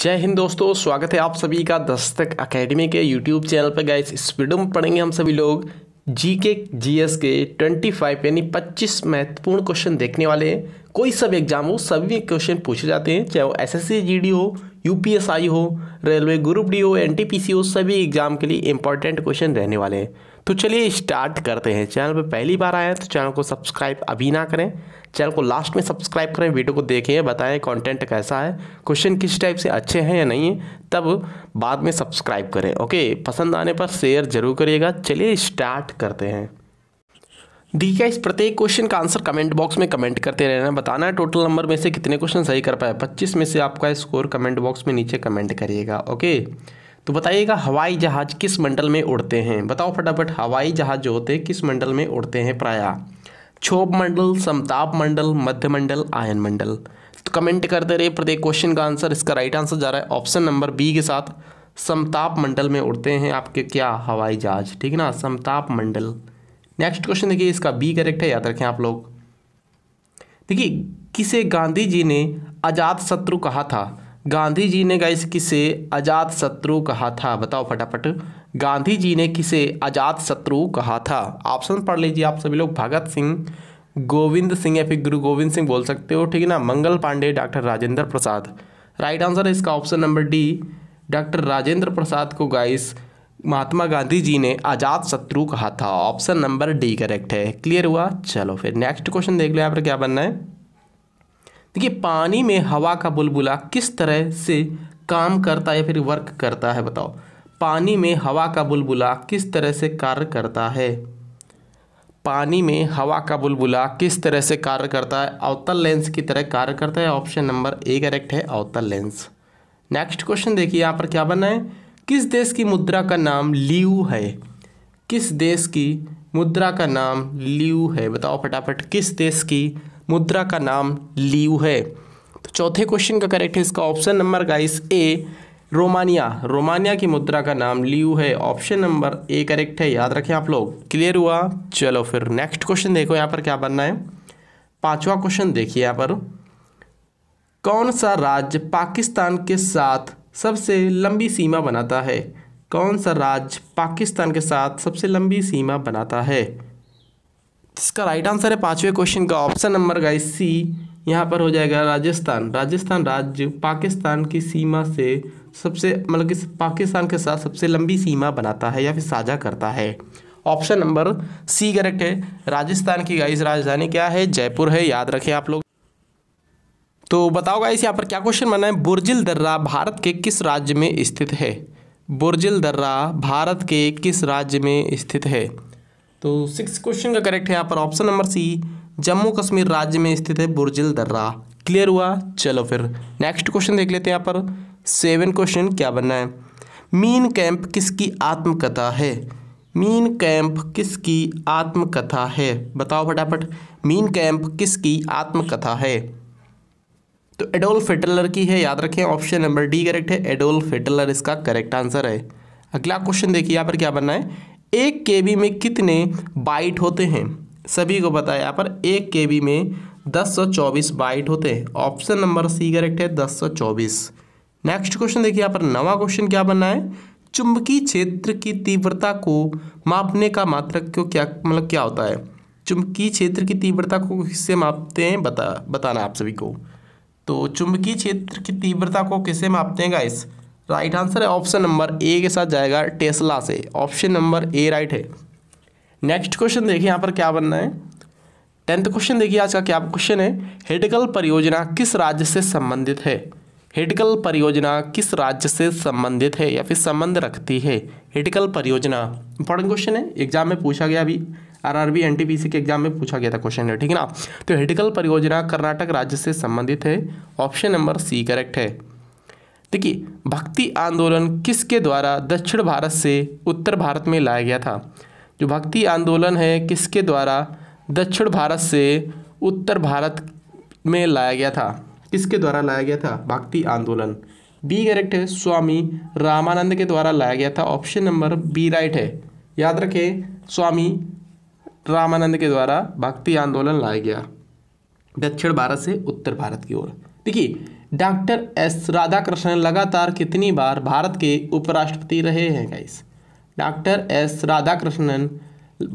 जय हिंद दोस्तों स्वागत है आप सभी का दस्तक अकेडमी के यूट्यूब चैनल पर गाइस इस वीडियो में पढ़ेंगे हम सभी लोग जी के जी एस के ट्वेंटी फाइव यानी पच्चीस महत्वपूर्ण क्वेश्चन देखने वाले हैं कोई सब एग्जाम हो सभी में क्वेश्चन पूछे जाते हैं चाहे वो एस एस हो यूपीएसआई हो रेलवे ग्रुप डी हो एन हो सभी एग्जाम के लिए इंपॉर्टेंट क्वेश्चन रहने वाले हैं तो चलिए स्टार्ट करते हैं चैनल पर पहली बार आए हैं तो चैनल को सब्सक्राइब अभी ना करें चैनल को लास्ट में सब्सक्राइब करें वीडियो को देखें बताएं कंटेंट कैसा है क्वेश्चन किस टाइप से अच्छे हैं या नहीं है तब बाद में सब्सक्राइब करें ओके पसंद आने पर शेयर जरूर करिएगा चलिए स्टार्ट करते हैं ठीक है इस प्रत्येक क्वेश्चन का आंसर कमेंट बॉक्स में कमेंट करते रहना बताना है टोटल नंबर में से कितने क्वेश्चन सही कर पाए 25 में से आपका स्कोर कमेंट बॉक्स में नीचे कमेंट करिएगा ओके तो बताइएगा हवाई जहाज किस मंडल में उड़ते हैं बताओ फटाफट हवाई जहाज जो होते हैं किस मंडल में उड़ते हैं प्राय क्षोभ मंडल समताप मंडल मध्य मंडल आयन मंडल तो कमेंट करते रहे प्रत्येक क्वेश्चन का आंसर इसका राइट आंसर जा रहा है ऑप्शन नंबर बी के साथ समताप मंडल में उड़ते हैं आपके क्या हवाई जहाज ठीक ना समताप मंडल नेक्स्ट क्वेश्चन देखिए इसका बी करेक्ट है याद रखें आप लोग देखिए किसे गांधी जी ने आज़ाद शत्रु कहा था गांधी जी ने गाइस किसे आज़ाद शत्रु कहा था बताओ फटाफट गांधी जी ने किसे आज़ाद शत्रु कहा था ऑप्शन पढ़ लीजिए आप सभी लोग भगत सिंह गोविंद सिंह या फिर गुरु गोविंद सिंह बोल सकते हो ठीक है ना Mangal Pandey doctor Rajendra Prasad right answer है इसका option number D doctor Rajendra Prasad को गाइस महात्मा गांधी जी ने आज़ाद शत्रु कहा था ऑप्शन नंबर डी करेक्ट है क्लियर हुआ चलो फिर नेक्स्ट क्वेश्चन देख लो यहाँ पर क्या बनना है देखिए पानी में हवा का बुलबुला किस तरह से काम करता है या फिर वर्क करता है बताओ पानी में हवा का बुलबुला किस तरह से कार्य करता है पानी में हवा का बुलबुला किस तरह से कार्य करता है अवतल लेंस की तरह कार्य करता है ऑप्शन नंबर ए करेक्ट है अवतल लेंस नेक्स्ट क्वेश्चन देखिए यहाँ पर क्या बनना है किस देश की मुद्रा का नाम लियू है किस देश की मुद्रा का नाम लियू है बताओ फटाफट किस देश की मुद्रा का नाम लियू है तो चौथे क्वेश्चन का करेक्ट है इसका option number guys A Romania Romania की मुद्रा का नाम लियू है ऑप्शन नंबर ए करेक्ट है याद रखें आप लोग क्लियर हुआ चलो फिर नेक्स्ट क्वेश्चन देखो यहाँ पर क्या बनना है पांचवा क्वेश्चन देखिए यहाँ पर कौन सा राज्य पाकिस्तान के साथ सबसे लंबी सीमा बनाता है कौन सा राज्य पाकिस्तान के साथ सबसे लंबी सीमा बनाता है इसका राइट आंसर है पाँचवें क्वेश्चन का ऑप्शन नंबर गाइस सी यहाँ पर हो जाएगा राजस्थान राजस्थान राज्य पाकिस्तान की सीमा से सबसे मतलब कि पाकिस्तान के साथ सबसे लंबी सीमा बनाता है या फिर साझा करता है ऑप्शन नंबर सी करेक्ट है राजस्थान की गाइस राजधानी क्या है जयपुर है याद रखें आप लोग तो बताओ गाइस यहाँ पर क्या क्वेश्चन बना है बुर्जिल दर्रा भारत के किस राज्य में स्थित है बुर्जिल दर्रा भारत के किस राज्य में स्थित है तो सिक्स क्वेश्चन का करेक्ट है यहाँ पर option number C Jammu Kashmir राज्य में स्थित है बुर्जिल दर्रा क्लियर हुआ चलो फिर नेक्स्ट क्वेश्चन देख लेते हैं यहाँ पर सेवन क्वेश्चन क्या बनना है मीन कैंप किसकी आत्मकथा है मीन कैंप किसकी आत्मकथा है बताओ फटाफट मीन कैंप किसकी आत्मकथा है तो एडोल्फ हिटलर की है याद रखें ऑप्शन नंबर डी करेक्ट है एडोल्फ हिटलर इसका करेक्ट आंसर है अगला क्वेश्चन देखिए यहाँ पर क्या बनना है एक के में कितने बाइट होते हैं सभी को बताया यहाँ पर एक के में दस सौ चौबीस बाइट होते हैं ऑप्शन नंबर सी करेक्ट है दस सौ चौबीस नेक्स्ट क्वेश्चन देखिए यहाँ पर नवा क्वेश्चन क्या बनना है चुंबकीय क्षेत्र की तीव्रता को मापने का मात्रक क्यों क्या मतलब क्या होता है चुंबकीय क्षेत्र की तीव्रता को किससे मापते हैं बता बताना आप सभी को तो चुंबकीय क्षेत्र की तीव्रता को किसे मापते हैं गाइस राइट आंसर है ऑप्शन नंबर ए के साथ जाएगा टेस्ला से ऑप्शन नंबर ए राइट है नेक्स्ट क्वेश्चन देखिए यहाँ पर क्या बनना है टेंथ क्वेश्चन देखिए आज का क्या क्वेश्चन है हेडकल परियोजना किस राज्य से संबंधित है हेडकल परियोजना किस राज्य से संबंधित है या फिर संबंध रखती है हेडकल परियोजना इंपॉर्टेंट क्वेश्चन है एग्जाम में पूछा गया अभी आरआरबी एनटीपीसी के एग्जाम में पूछा गया था क्वेश्चन है ठीक है ना तो हेडिकल परियोजना कर्नाटक राज्य से संबंधित है ऑप्शन नंबर सी करेक्ट है देखिए भक्ति आंदोलन किसके द्वारा दक्षिण भारत से उत्तर भारत में लाया गया था जो भक्ति आंदोलन है किसके द्वारा दक्षिण भारत से उत्तर भारत में लाया गया था किसके द्वारा लाया गया था भक्ति आंदोलन बी करेक्ट है स्वामी रामानंद के द्वारा लाया गया था ऑप्शन नंबर बी राइट है याद रखें स्वामी रामानंद के द्वारा भक्ति आंदोलन लाया गया दक्षिण भारत से उत्तर भारत की ओर देखिए डॉक्टर एस राधाकृष्णन लगातार कितनी बार भारत के उपराष्ट्रपति रहे हैं guys doctor S Radhakrishnan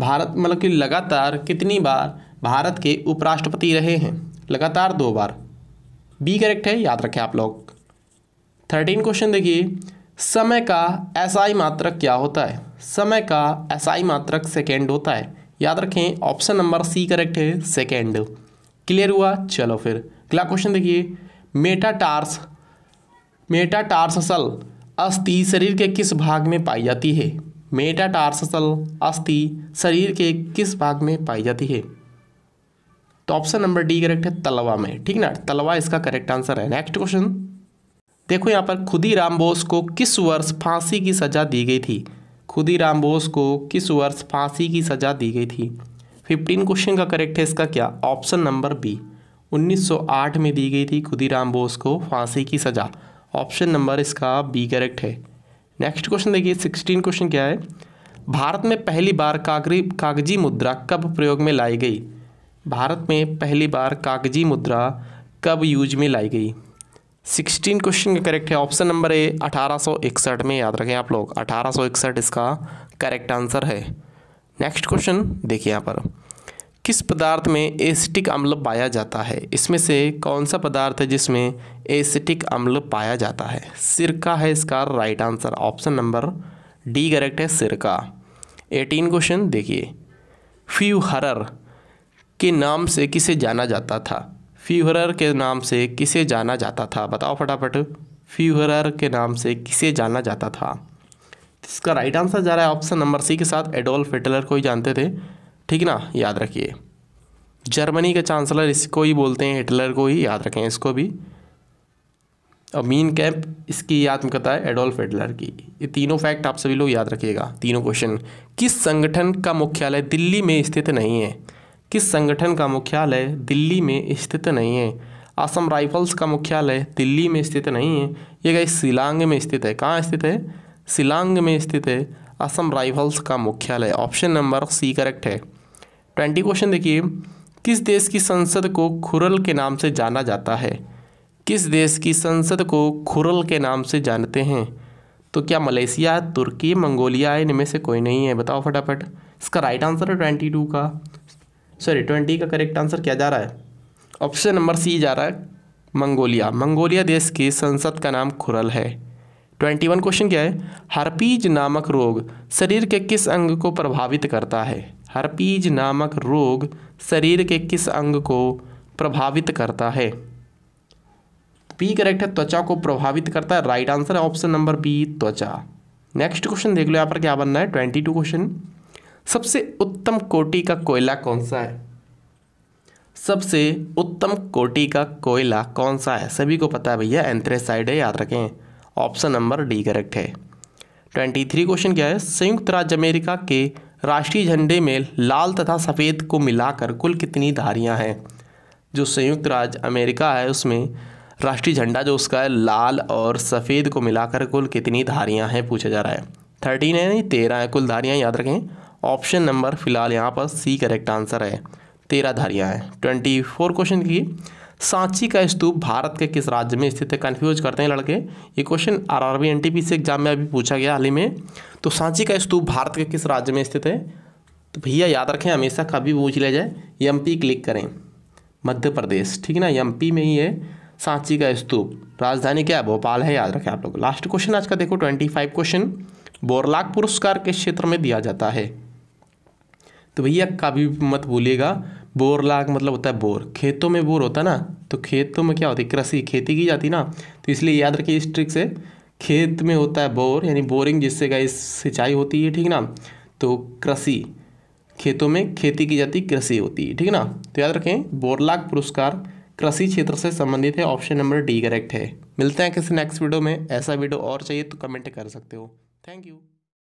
Bharat मतलब कि लगातार कितनी बार भारत के उपराष्ट्रपति रहे हैं लगातार दो बार बी करेक्ट है याद रखें आप लोग थर्टीन क्वेश्चन देखिए समय का एसआई मात्रक क्या होता है समय का एसआई मात्रक सेकेंड होता है याद रखें ऑप्शन नंबर सी करेक्ट है सेकेंड क्लियर हुआ चलो फिर अगला क्वेश्चन देखिए मेटाटार्स मेटाटार्सल अस्थि शरीर के किस भाग में पाई जाती है मेटाटार्सल अस्थि शरीर के किस भाग में पाई जाती है तो ऑप्शन नंबर डी करेक्ट है तलवा में ठीक ना तलवा इसका करेक्ट आंसर है नेक्स्ट क्वेश्चन देखो यहाँ पर खुदी राम बोस को किस वर्ष फांसी की सजा दी गई थी खुदीराम बोस को किस वर्ष फांसी की सज़ा दी गई थी फिफ्टीन क्वेश्चन का करेक्ट है इसका क्या ऑप्शन नंबर बी 1908 में दी गई थी खुदीराम बोस को फांसी की सज़ा ऑप्शन नंबर इसका बी करेक्ट है नेक्स्ट क्वेश्चन देखिए सिक्सटीन क्वेश्चन क्या है भारत में पहली बार कागरी कागजी मुद्रा कब प्रयोग में लाई गई भारत में पहली बार कागजी मुद्रा कब यूज में लाई गई सिक्सटीन क्वेश्चन का करेक्ट है ऑप्शन नंबर ए अठारह में याद रखें आप लोग अठारह इसका करेक्ट आंसर है नेक्स्ट क्वेश्चन देखिए यहाँ पर किस पदार्थ में एसिटिक अम्ल पाया जाता है इसमें से कौन सा पदार्थ है जिसमें एसिटिक अम्ल पाया जाता है सिरका है इसका right answer option number D correct है सिरका एटीन क्वेश्चन देखिए फ्यू हरर के नाम से किसे जाना जाता था फ्यूहरर के नाम से किसे जाना जाता था बताओ फटाफट फ्यूहरर के नाम से किसे जाना जाता था इसका राइट आंसर जा रहा है ऑप्शन नंबर सी के साथ एडोल्फ हिटलर को ही जानते थे ठीक ना याद रखिए जर्मनी के चांसलर इसको ही बोलते हैं हिटलर को ही याद रखें इसको भी और मीन कैंप इसकी याद में करता है एडोल्फ हिटलर की ये तीनों फैक्ट आप सभी लोग याद रखिएगा तीनों क्वेश्चन किस संगठन का मुख्यालय दिल्ली में स्थित नहीं है किस संगठन का मुख्यालय दिल्ली में स्थित नहीं है असम राइफल्स का मुख्यालय दिल्ली में स्थित नहीं है ये गई शिलांग में स्थित है कहाँ स्थित है शिलांग में स्थित है असम राइफल्स का मुख्यालय ऑप्शन नंबर सी करेक्ट है ट्वेंटी क्वेश्चन देखिए किस देश की संसद को खुरल के नाम से जाना जाता है किस देश की संसद को खुरल के नाम से जानते हैं तो क्या मलेशिया तुर्की मंगोलिया इनमें से कोई नहीं है बताओ फटाफट इसका राइट आंसर है ट्वेंटी टू का सॉरी ट्वेंटी का करेक्ट आंसर क्या जा रहा है ऑप्शन नंबर सी जा रहा है मंगोलिया मंगोलिया देश की संसद का नाम खुरल है ट्वेंटी वन क्वेश्चन क्या है हरपीज नामक रोग शरीर के किस अंग को प्रभावित करता है हरपीज नामक रोग शरीर के किस अंग को प्रभावित करता है बी करेक्ट है त्वचा को प्रभावित करता है राइट आंसर है ऑप्शन नंबर बी त्वचा नेक्स्ट क्वेश्चन देख लो यहाँ पर क्या बनना है ट्वेंटी टू क्वेश्चन सबसे उत्तम कोटि का कोयला कौन सा है सबसे उत्तम कोटि का कोयला कौन सा है सभी को पता है भैया एंथ्रेसाइड है याद रखें ऑप्शन नंबर डी करेक्ट है ट्वेंटी थ्री क्वेश्चन क्या है संयुक्त राज्य अमेरिका के राष्ट्रीय झंडे में लाल तथा सफ़ेद को मिलाकर कुल कितनी धारियां हैं जो संयुक्त राज्य अमेरिका है उसमें राष्ट्रीय झंडा जो उसका है लाल और सफ़ेद को मिलाकर कुल कितनी धारियां हैं पूछा जा रहा है थर्टीन है नहीं तेरह है कुल धारियाँ याद रखें ऑप्शन नंबर फिलहाल यहाँ पर सी करेक्ट आंसर है तेरह धारियाँ हैं ट्वेंटी फोर क्वेश्चन की सांची का स्तूप भारत के किस राज्य में स्थित है कन्फ्यूज करते हैं लड़के ये question R R B N T P से एग्जाम में अभी पूछा गया हाल ही में तो सांची का स्तूप भारत के किस राज्य में स्थित है तो भैया याद रखें हमेशा कभी पूछ लिया जाए एम पी क्लिक करें मध्य प्रदेश ठीक है ना एम पी में ही है सांची का स्तूप राजधानी क्या है भोपाल है याद रखें आप लोग लास्ट क्वेश्चन आज का देखो ट्वेंटी फाइव क्वेश्चन बोरलाक पुरस्कार के क्षेत्र में दिया जाता है तो भैया कभी मत भूलिएगा बोर लाग मतलब होता है बोर खेतों में बोर होता है ना तो खेतों में क्या होती है कृषि खेती की जाती ना तो इसलिए याद रखिए इस ट्रिक से खेत में होता है बोर यानी बोरिंग जिससे गाय सिंचाई होती है ठीक ना तो कृषि खेतों में खेती की जाती कृषि होती है ठीक ना तो याद रखें बोरलाग पुरस्कार कृषि क्षेत्र से संबंधित है ऑप्शन नंबर डी करेक्ट है मिलते हैं किसी नेक्स्ट वीडियो में ऐसा वीडियो और चाहिए तो कमेंट कर सकते हो थैंक यू